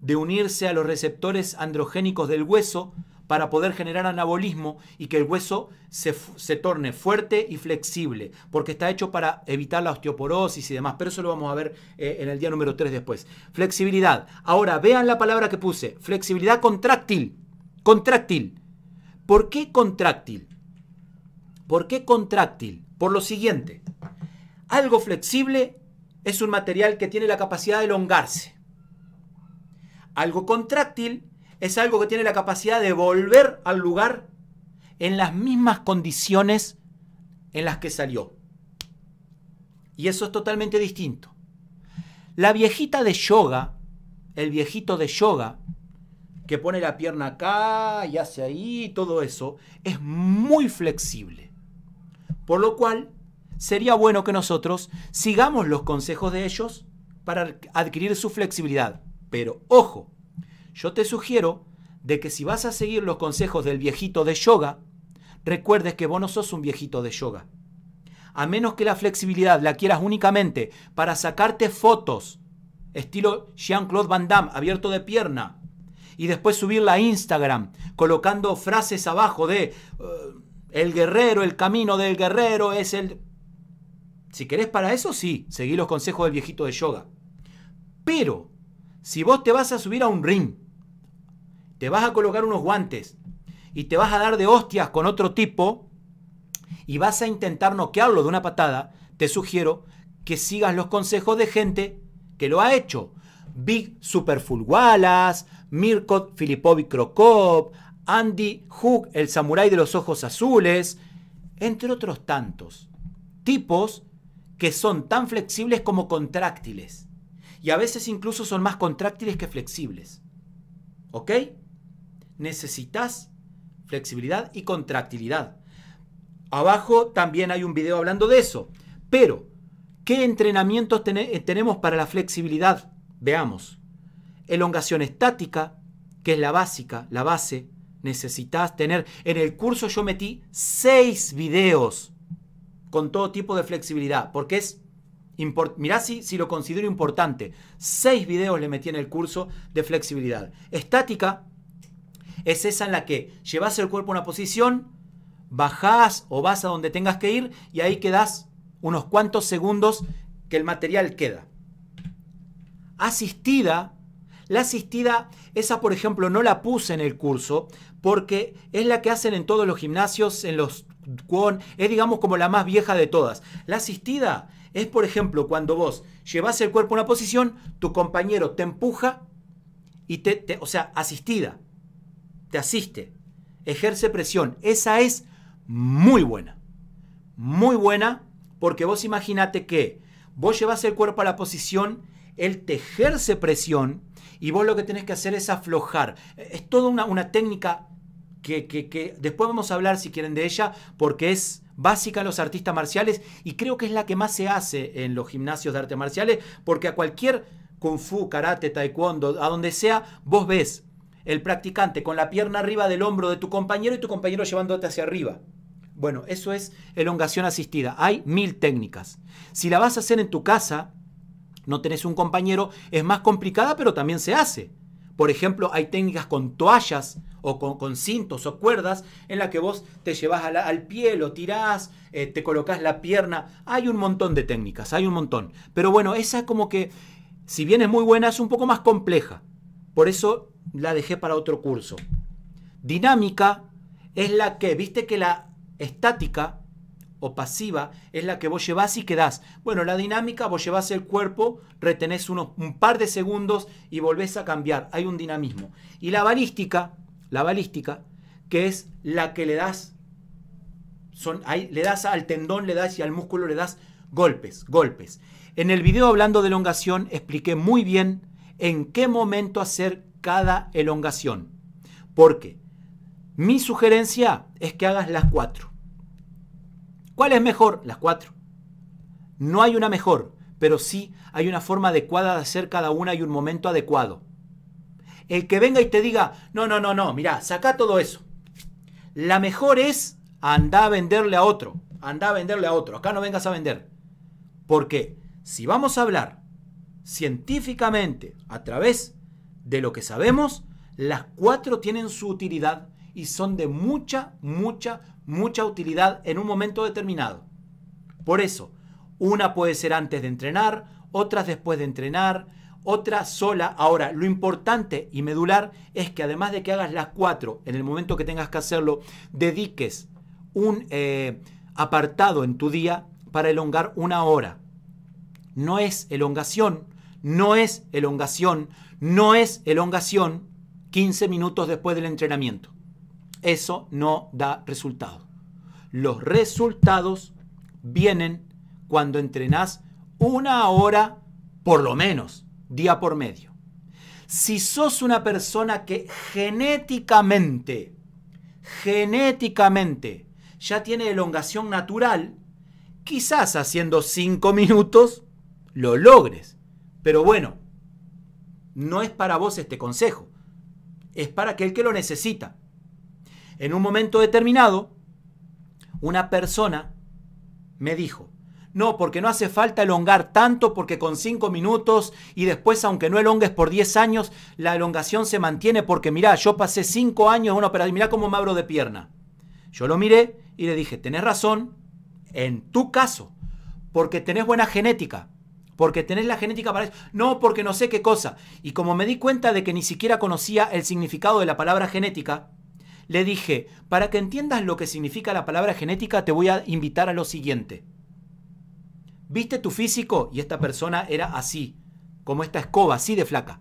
de unirse a los receptores androgénicos del hueso para poder generar anabolismo y que el hueso se, torne fuerte y flexible, porque está hecho para evitar la osteoporosis y demás, pero eso lo vamos a ver eh, en el día número 3 después. Flexibilidad. Ahora, vean la palabra que puse, flexibilidad contráctil. Contráctil. ¿Por qué contráctil? ¿Por qué contráctil? Por lo siguiente, algo flexible es un material que tiene la capacidad de elongarse. Algo contráctil es algo que tiene la capacidad de volver al lugar en las mismas condiciones en las que salió. Y eso es totalmente distinto. La viejita de yoga, el viejito de yoga, que pone la pierna acá y hace ahí, todo eso, es muy flexible. Por lo cual, sería bueno que nosotros sigamos los consejos de ellos para adquirir su flexibilidad. Pero ojo, yo te sugiero de que si vas a seguir los consejos del viejito de yoga, recuerdes que vos no sos un viejito de yoga. A menos que la flexibilidad la quieras únicamente para sacarte fotos, estilo Jean-Claude Van Damme, abierto de pierna, y después subirla a Instagram, colocando frases abajo de eh, el guerrero, el camino del guerrero es el... Si querés para eso, sí, seguí los consejos del viejito de yoga. Pero, si vos te vas a subir a un ring, te vas a colocar unos guantes y te vas a dar de hostias con otro tipo y vas a intentar noquearlo de una patada, te sugiero que sigas los consejos de gente que lo ha hecho. Big Superful Wallace, Mirko Filipovic Krokop, Andy Hook, el samurái de los ojos azules, entre otros tantos. Tipos que son tan flexibles como contráctiles. Y a veces incluso son más contráctiles que flexibles. ¿Ok? necesitas flexibilidad y contractilidad. Abajo también hay un video hablando de eso. Pero, ¿qué entrenamientos tenemos para la flexibilidad? Veamos. Elongación estática, que es la básica, la base. Necesitas tener... En el curso yo metí seis videos con todo tipo de flexibilidad, porque es... mira si, si lo considero importante. Seis videos le metí en el curso de flexibilidad. Estática, es esa en la que llevas el cuerpo a una posición, bajás o vas a donde tengas que ir y ahí quedás unos cuantos segundos que el material queda. Asistida, la asistida, esa por ejemplo no la puse en el curso porque es la que hacen en todos los gimnasios, en los con, es digamos como la más vieja de todas. La asistida es por ejemplo cuando vos llevas el cuerpo a una posición, tu compañero te empuja y te o sea, asistida te asiste, ejerce presión. Esa es muy buena. Muy buena porque vos imaginate que vos llevas el cuerpo a la posición, él te ejerce presión y vos lo que tenés que hacer es aflojar. Es toda una, una técnica que, después vamos a hablar si quieren de ella porque es básica en los artistas marciales y creo que es la que más se hace en los gimnasios de artes marciales porque a cualquier kung fu, karate, taekwondo, a donde sea, vos ves el practicante con la pierna arriba del hombro de tu compañero y tu compañero llevándote hacia arriba. Bueno, eso es elongación asistida. Hay mil técnicas. Si la vas a hacer en tu casa, no tenés un compañero, es más complicada, pero también se hace. Por ejemplo, hay técnicas con toallas o con, cintos o cuerdas en la que vos te llevas al pie, lo tirás, eh, te colocas la pierna. Hay un montón de técnicas, hay un montón. Pero bueno, esa es como que, si bien es muy buena, es un poco más compleja. Por eso la dejé para otro curso. Dinámica es la que, viste que la estática o pasiva es la que vos llevas y quedás. Bueno, la dinámica, vos llevas el cuerpo, retenés un par de segundos y volvés a cambiar. Hay un dinamismo. Y la balística, la balística, que es la que le das, son, le das al tendón, le das y al músculo le das golpes, golpes. En el video hablando de elongación expliqué muy bien en qué momento hacer cada elongación. Porque mi sugerencia es que hagas las cuatro. ¿Cuál es mejor? Las cuatro. No hay una mejor, pero sí hay una forma adecuada de hacer cada una y un momento adecuado. El que venga y te diga, no, no, no, no, mira saca todo eso. La mejor es anda a venderle a otro, anda a venderle a otro, acá no vengas a vender. Porque si vamos a hablar científicamente a través de lo que sabemos, las cuatro tienen su utilidad y son de mucha, mucha, mucha utilidad en un momento determinado. Por eso, una puede ser antes de entrenar, otras después de entrenar, otra sola. Ahora, lo importante y medular es que además de que hagas las cuatro en el momento que tengas que hacerlo, dediques un eh, apartado en tu día para elongar una hora. No es elongación, no es elongación, no es elongación 15 minutos después del entrenamiento. Eso no da resultado. Los resultados vienen cuando entrenás una hora por lo menos, día por medio. Si sos una persona que genéticamente, genéticamente, ya tiene elongación natural, quizás haciendo 5 minutos lo logres. Pero bueno, no es para vos este consejo, es para aquel que lo necesita. En un momento determinado, una persona me dijo, no, porque no hace falta elongar tanto, porque con 5 minutos y después, aunque no elongues por 10 años, la elongación se mantiene, porque mirá, yo pasé 5 años en una operación, mirá cómo me abro de pierna. Yo lo miré y le dije, tenés razón, en tu caso, porque tenés buena genética, porque tenés la genética para eso, no porque no sé qué cosa. Y como me di cuenta de que ni siquiera conocía el significado de la palabra genética, le dije, para que entiendas lo que significa la palabra genética, te voy a invitar a lo siguiente. ¿Viste tu físico? Y esta persona era así, como esta escoba, así de flaca,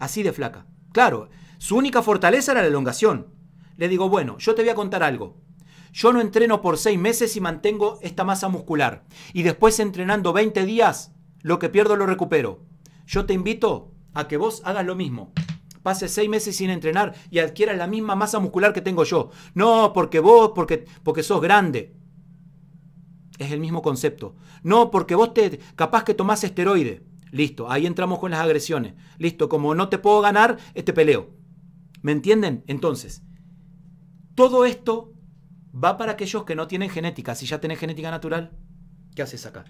así de flaca. Claro, su única fortaleza era la elongación. Le digo, bueno, yo te voy a contar algo. Yo no entreno por seis meses y mantengo esta masa muscular. Y después entrenando 20 días, lo que pierdo lo recupero. Yo te invito a que vos hagas lo mismo. Pases seis meses sin entrenar y adquieras la misma masa muscular que tengo yo. No, porque vos, porque, porque sos grande. Es el mismo concepto. No, porque vos te capaz que tomás esteroide. Listo, ahí entramos con las agresiones. Listo, como no te puedo ganar, este peleo. ¿Me entienden? Entonces, todo esto va para aquellos que no tienen genética. Si ya tenés genética natural, ¿qué haces acá?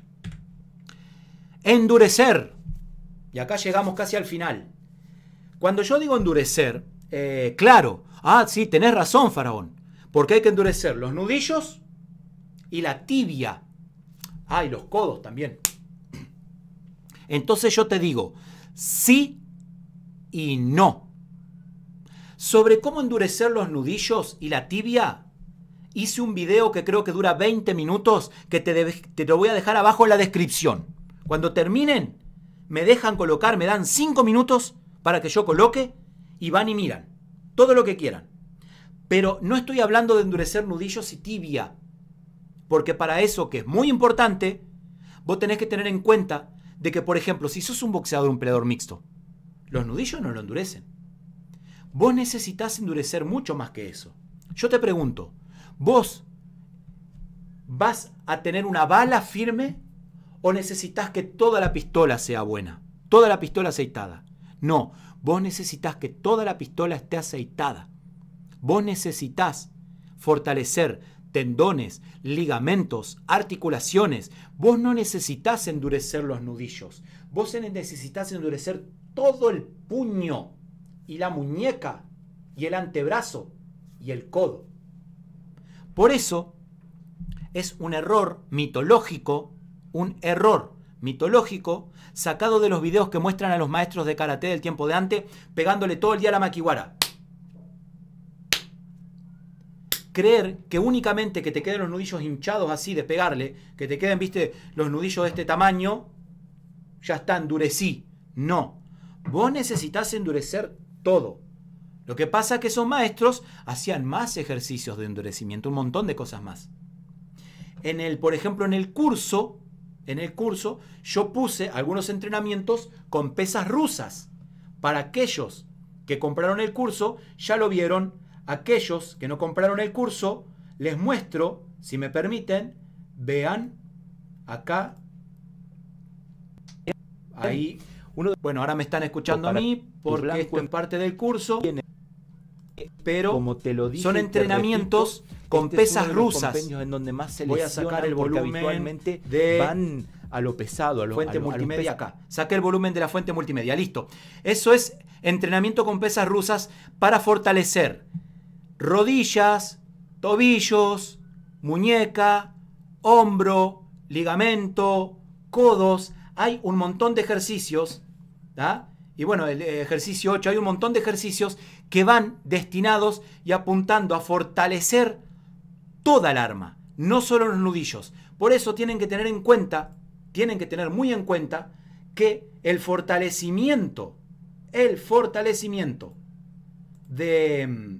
endurecer. Y acá llegamos casi al final. Cuando yo digo endurecer, eh, claro, ah, sí, tenés razón, faraón, porque hay que endurecer los nudillos y la tibia. Ah, y los codos también. Entonces yo te digo, sí y no. Sobre cómo endurecer los nudillos y la tibia, hice un video que creo que dura 20 minutos, que te, te lo voy a dejar abajo en la descripción. Cuando terminen, me dejan colocar, me dan cinco minutos para que yo coloque y van y miran. Todo lo que quieran. Pero no estoy hablando de endurecer nudillos y tibia. Porque para eso, que es muy importante, vos tenés que tener en cuenta de que, por ejemplo, si sos un boxeador, un peleador mixto, los nudillos no lo endurecen. Vos necesitas endurecer mucho más que eso. Yo te pregunto, ¿vos vas a tener una bala firme o necesitas que toda la pistola sea buena, toda la pistola aceitada. No, vos necesitas que toda la pistola esté aceitada. Vos necesitas fortalecer tendones, ligamentos, articulaciones. Vos no necesitas endurecer los nudillos. Vos necesitas endurecer todo el puño y la muñeca y el antebrazo y el codo. Por eso es un error mitológico un error mitológico sacado de los videos que muestran a los maestros de karate del tiempo de antes pegándole todo el día a la maquiwara. Creer que únicamente que te queden los nudillos hinchados así de pegarle, que te queden, viste, los nudillos de este tamaño, ya está, endurecí. No. Vos necesitas endurecer todo. Lo que pasa es que esos maestros hacían más ejercicios de endurecimiento, un montón de cosas más. En el, por ejemplo, en el curso en el curso, yo puse algunos entrenamientos con pesas rusas. Para aquellos que compraron el curso, ya lo vieron. Aquellos que no compraron el curso, les muestro, si me permiten, vean acá. Ahí. Bueno, ahora me están escuchando a mí porque esto es parte del curso. Pero como te lo dije, son entrenamientos con este pesas rusas. En donde más se Voy a sacar el volumen habitualmente de van a lo pesado, a lo fuente multimedia acá. Saqué el volumen de la fuente multimedia, listo. Eso es entrenamiento con pesas rusas para fortalecer rodillas, tobillos, muñeca, hombro, ligamento, codos. Hay un montón de ejercicios, Y bueno, el eh, ejercicio 8, hay un montón de ejercicios que van destinados y apuntando a fortalecer toda el arma, no solo los nudillos. Por eso tienen que tener en cuenta, tienen que tener muy en cuenta que el fortalecimiento, el fortalecimiento de... Mm,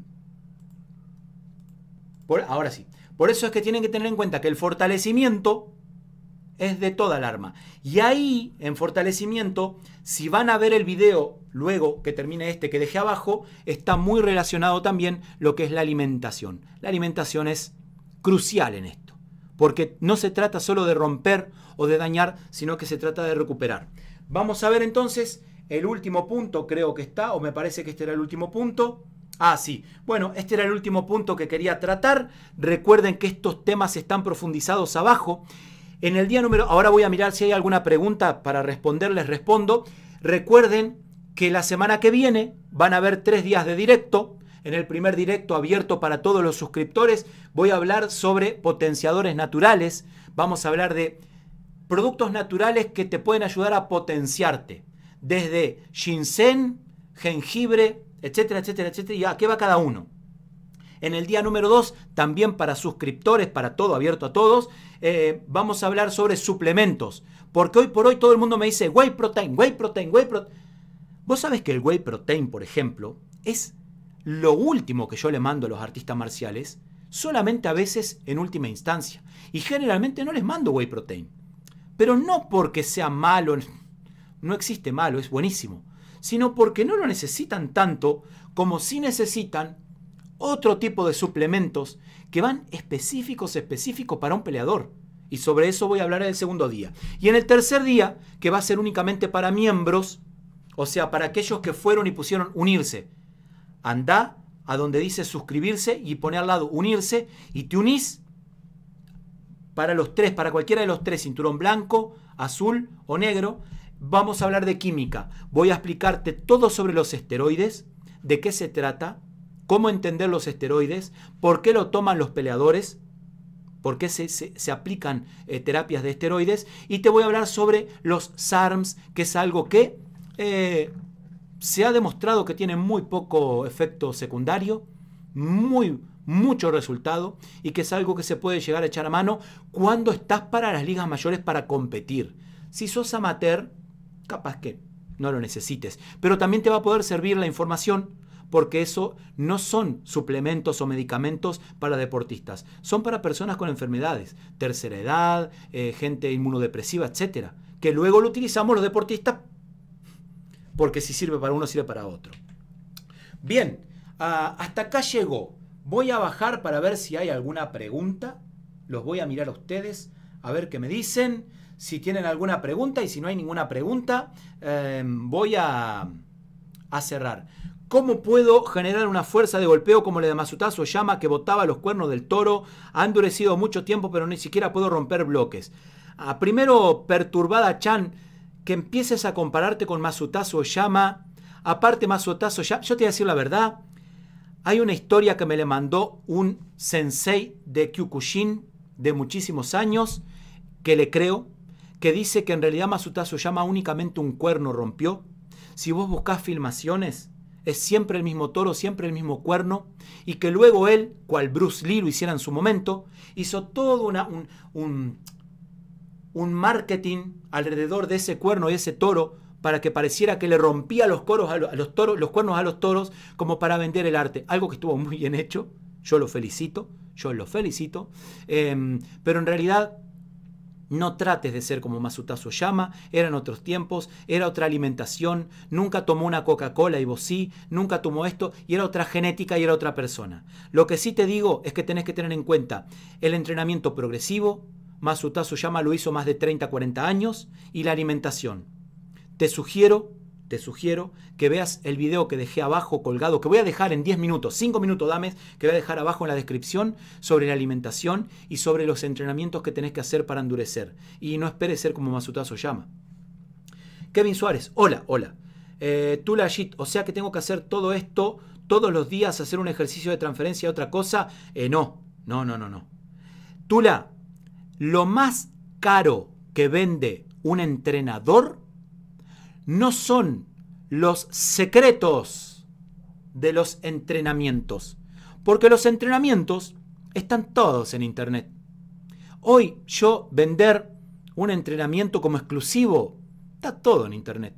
por, ahora sí, por eso es que tienen que tener en cuenta que el fortalecimiento es de toda el arma. Y ahí, en fortalecimiento, si van a ver el video luego que termine este que dejé abajo, está muy relacionado también lo que es la alimentación. La alimentación es crucial en esto, porque no se trata solo de romper o de dañar, sino que se trata de recuperar. Vamos a ver entonces el último punto, creo que está, o me parece que este era el último punto. Ah, sí. Bueno, este era el último punto que quería tratar. Recuerden que estos temas están profundizados abajo. En el día número, ahora voy a mirar si hay alguna pregunta para responder, les respondo. Recuerden que la semana que viene van a haber tres días de directo en el primer directo abierto para todos los suscriptores, voy a hablar sobre potenciadores naturales. Vamos a hablar de productos naturales que te pueden ayudar a potenciarte. Desde ginseng, jengibre, etcétera, etcétera, etcétera. ¿Y a qué va cada uno? En el día número dos, también para suscriptores, para todo, abierto a todos, eh, vamos a hablar sobre suplementos. Porque hoy por hoy todo el mundo me dice, whey protein, whey protein, whey protein. Vos sabés que el whey protein, por ejemplo, es lo último que yo le mando a los artistas marciales, solamente a veces en última instancia. Y generalmente no les mando whey protein. Pero no porque sea malo, no existe malo, es buenísimo, sino porque no lo necesitan tanto como si necesitan otro tipo de suplementos que van específicos, específicos para un peleador. Y sobre eso voy a hablar el segundo día. Y en el tercer día, que va a ser únicamente para miembros, o sea, para aquellos que fueron y pusieron unirse anda a donde dice suscribirse y pone al lado unirse y te unís para los tres, para cualquiera de los tres, cinturón blanco, azul o negro. Vamos a hablar de química. Voy a explicarte todo sobre los esteroides, de qué se trata, cómo entender los esteroides, por qué lo toman los peleadores, por qué se, aplican eh, terapias de esteroides y te voy a hablar sobre los SARMs, que es algo que... Eh, se ha demostrado que tiene muy poco efecto secundario, muy mucho resultado y que es algo que se puede llegar a echar a mano cuando estás para las ligas mayores para competir. Si sos amateur, capaz que no lo necesites, pero también te va a poder servir la información porque eso no son suplementos o medicamentos para deportistas, son para personas con enfermedades, tercera edad, eh, gente inmunodepresiva, etcétera, que luego lo utilizamos los deportistas porque si sirve para uno, sirve para otro. Bien, ah, hasta acá llegó. Voy a bajar para ver si hay alguna pregunta. Los voy a mirar a ustedes, a ver qué me dicen. Si tienen alguna pregunta y si no hay ninguna pregunta, em, voy a, cerrar. ¿Cómo puedo generar una fuerza de golpeo como la de Masutazo Llama que botaba los cuernos del toro? Ha endurecido mucho tiempo, pero ni siquiera puedo romper bloques. a ah, primero, perturbada Chan que empieces a compararte con Masutazo Oyama. Aparte, Masutazo Oyama, yo te voy a decir la verdad. Hay una historia que me le mandó un sensei de Kyokushin de muchísimos años, que le creo, que dice que en realidad Masutazo Oyama únicamente un cuerno rompió. Si vos buscás filmaciones, es siempre el mismo toro, siempre el mismo cuerno, y que luego él, cual Bruce Lee lo hiciera en su momento, hizo todo una, un, un marketing alrededor de ese cuerno y ese toro para que pareciera que le rompía los, coros a los, toros, los cuernos a los toros como para vender el arte. Algo que estuvo muy bien hecho, yo lo felicito, yo lo felicito, em, pero en realidad no trates de ser como Masutazo Llama, eran otros tiempos, era otra alimentación, nunca tomó una Coca-Cola y vos sí, nunca tomó esto, y era otra genética y era otra persona. Lo que sí te digo es que tenés que tener en cuenta el entrenamiento progresivo, Masutazo llama lo hizo más de 30, 40 años, y la alimentación. Te sugiero, te sugiero que veas el video que dejé abajo colgado, que voy a dejar en 10 minutos, 5 minutos dames, que voy a dejar abajo en la descripción sobre la alimentación y sobre los entrenamientos que tenés que hacer para endurecer. Y no esperes ser como Masutazo llama Kevin Suárez, hola, hola. Tula Shit, o sea que tengo que hacer todo esto todos los días, hacer un ejercicio de transferencia y otra cosa. no, no, no, no, no. Tula, lo más caro que vende un entrenador no son los secretos de los entrenamientos, porque los entrenamientos están todos en Internet. Hoy yo vender un entrenamiento como exclusivo, está todo en Internet.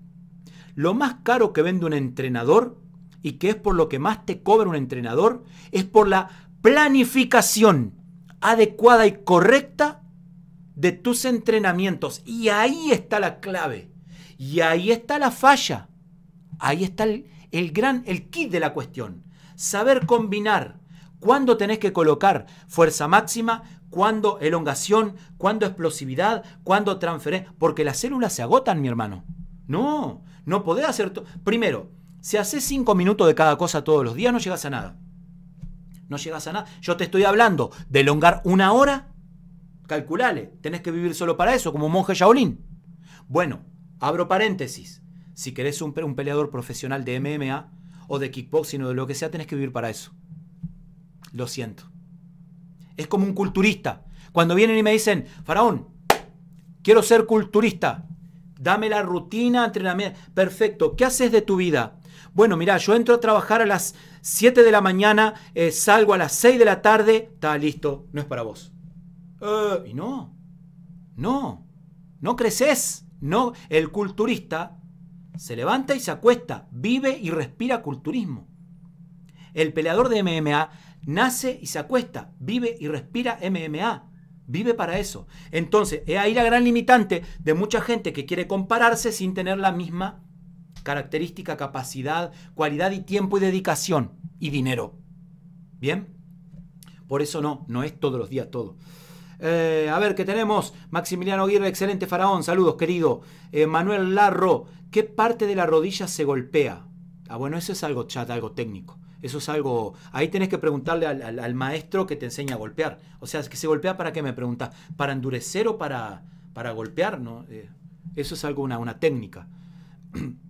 Lo más caro que vende un entrenador y que es por lo que más te cobra un entrenador es por la planificación adecuada y correcta de tus entrenamientos. Y ahí está la clave. Y ahí está la falla. Ahí está el, gran, el kit de la cuestión. Saber combinar cuándo tenés que colocar fuerza máxima, cuándo elongación, cuándo explosividad, cuándo transferencia. Porque las células se agotan, mi hermano. No, no podés hacer... Primero, si haces cinco minutos de cada cosa todos los días, no llegas a nada no llegas a nada. Yo te estoy hablando de elongar una hora calculale, tenés que vivir solo para eso, como monje Shaolin. Bueno, abro paréntesis. Si querés un, un peleador profesional de MMA o de kickboxing o de lo que sea, tenés que vivir para eso. Lo siento. Es como un culturista. Cuando vienen y me dicen, Faraón, quiero ser culturista, dame la rutina, entrenamiento. Perfecto, ¿qué haces de tu vida? Bueno, mira, yo entro a trabajar a las 7 de la mañana, eh, salgo a las 6 de la tarde, está listo, no es para vos. Eh, y no, no, no creces. No, el culturista se levanta y se acuesta, vive y respira culturismo. El peleador de MMA nace y se acuesta, vive y respira MMA. Vive para eso. Entonces, es ahí la gran limitante de mucha gente que quiere compararse sin tener la misma característica, capacidad, cualidad y tiempo y dedicación y dinero. ¿Bien? Por eso no, no es todos los días todo. Eh, a ver, ¿qué tenemos? Maximiliano Aguirre, excelente faraón, saludos, querido. Eh, Manuel Larro, ¿qué parte de la rodilla se golpea? Ah, bueno, eso es algo chat, algo técnico. Eso es algo. Ahí tenés que preguntarle al, maestro que te enseña a golpear. O sea, que se golpea para qué me preguntas ¿Para endurecer o para, para golpear? ¿no? Eh, eso es algo, una, técnica.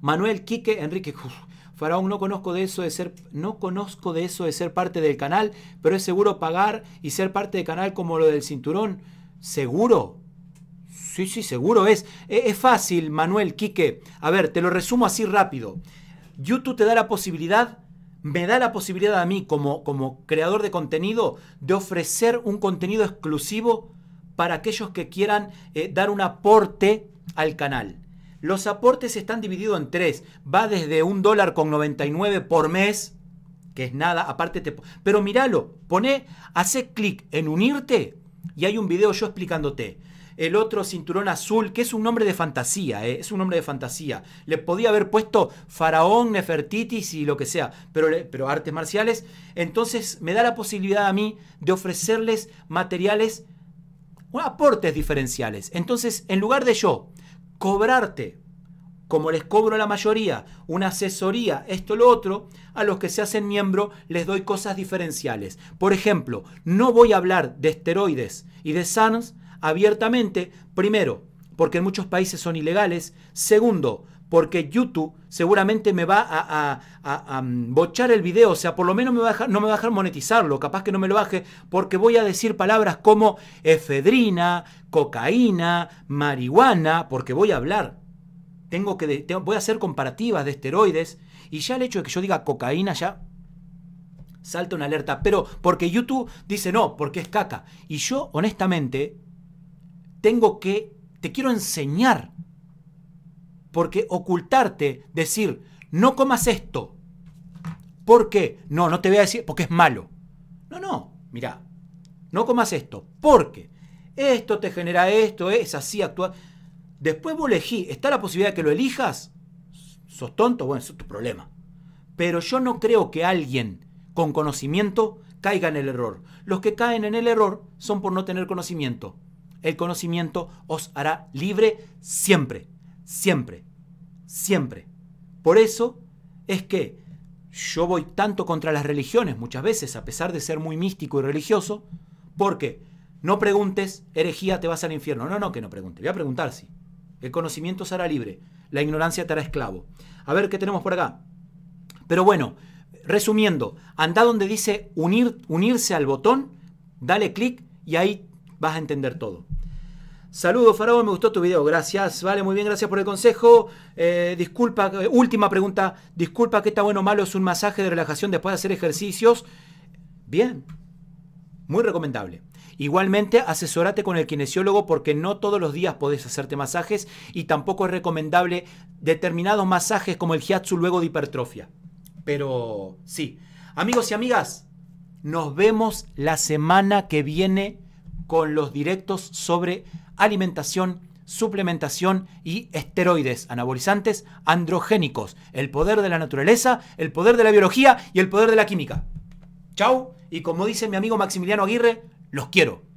Manuel Quique Enrique. Faraón, no conozco de eso de ser, no conozco de eso de ser parte del canal, pero es seguro pagar y ser parte del canal como lo del cinturón. ¿Seguro? Sí, sí, seguro es. E, es. fácil, Manuel, Quique. A ver, te lo resumo así rápido. YouTube te da la posibilidad, me da la posibilidad a mí como, como creador de contenido de ofrecer un contenido exclusivo para aquellos que quieran eh, dar un aporte al canal. Los aportes están divididos en tres. Va desde un dólar con 99 por mes, que es nada, aparte te... Pero míralo, pone, hace clic en unirte y hay un video yo explicándote. El otro cinturón azul, que es un nombre de fantasía, eh, es un nombre de fantasía. Le podía haber puesto faraón, nefertitis y lo que sea, pero, pero artes marciales. Entonces me da la posibilidad a mí de ofrecerles materiales, aportes diferenciales. Entonces, en lugar de yo cobrarte, como les cobro a la mayoría, una asesoría, esto, lo otro, a los que se hacen miembro les doy cosas diferenciales. Por ejemplo, no voy a hablar de esteroides y de SANS abiertamente, primero, porque en muchos países son ilegales, segundo, porque YouTube seguramente me va a, mm, bochar el video, o sea, por lo menos no me va a dejar monetizarlo, capaz que no me lo baje, porque voy a decir palabras como efedrina, cocaína, marihuana, porque voy a hablar. Tengo que, voy a hacer comparativas de esteroides y ya el hecho de que yo diga cocaína ya salta una alerta, pero porque YouTube dice no, porque es caca. Y yo honestamente tengo que, te quiero enseñar porque ocultarte, decir, no comas esto. ¿Por qué? No, no te voy a decir porque es malo. No, no, mira, no comas esto. Porque esto te genera esto, es así actúa, Después vos elegí, ¿está la posibilidad de que lo elijas? ¿Sos tonto? Bueno, eso es tu problema. Pero yo no creo que alguien con conocimiento caiga en el error. Los que caen en el error son por no tener conocimiento. El conocimiento os hará libre siempre. Siempre, siempre. Por eso es que yo voy tanto contra las religiones muchas veces, a pesar de ser muy místico y religioso, porque no preguntes, herejía, te vas al infierno. No, no, que no pregunte. Voy a preguntar sí. El conocimiento será libre, la ignorancia te hará esclavo. A ver qué tenemos por acá. Pero bueno, resumiendo, anda donde dice unirse al botón, dale clic y ahí vas a entender todo. Saludos, Faraón, me gustó tu video, gracias. Vale, muy bien, gracias por el consejo. Eh, disculpa, eh, última pregunta. Disculpa ¿qué está bueno o malo, es un masaje de relajación después de hacer ejercicios. Bien, muy recomendable. Igualmente, asesórate con el kinesiólogo porque no todos los días podés hacerte masajes y tampoco es recomendable determinados masajes como el hiatsu luego de hipertrofia. Pero sí. Amigos y amigas, nos vemos la semana que viene con los directos sobre alimentación, suplementación y esteroides, anabolizantes androgénicos, el poder de la naturaleza, el poder de la biología y el poder de la química. Chau, y como dice mi amigo Maximiliano Aguirre, los quiero.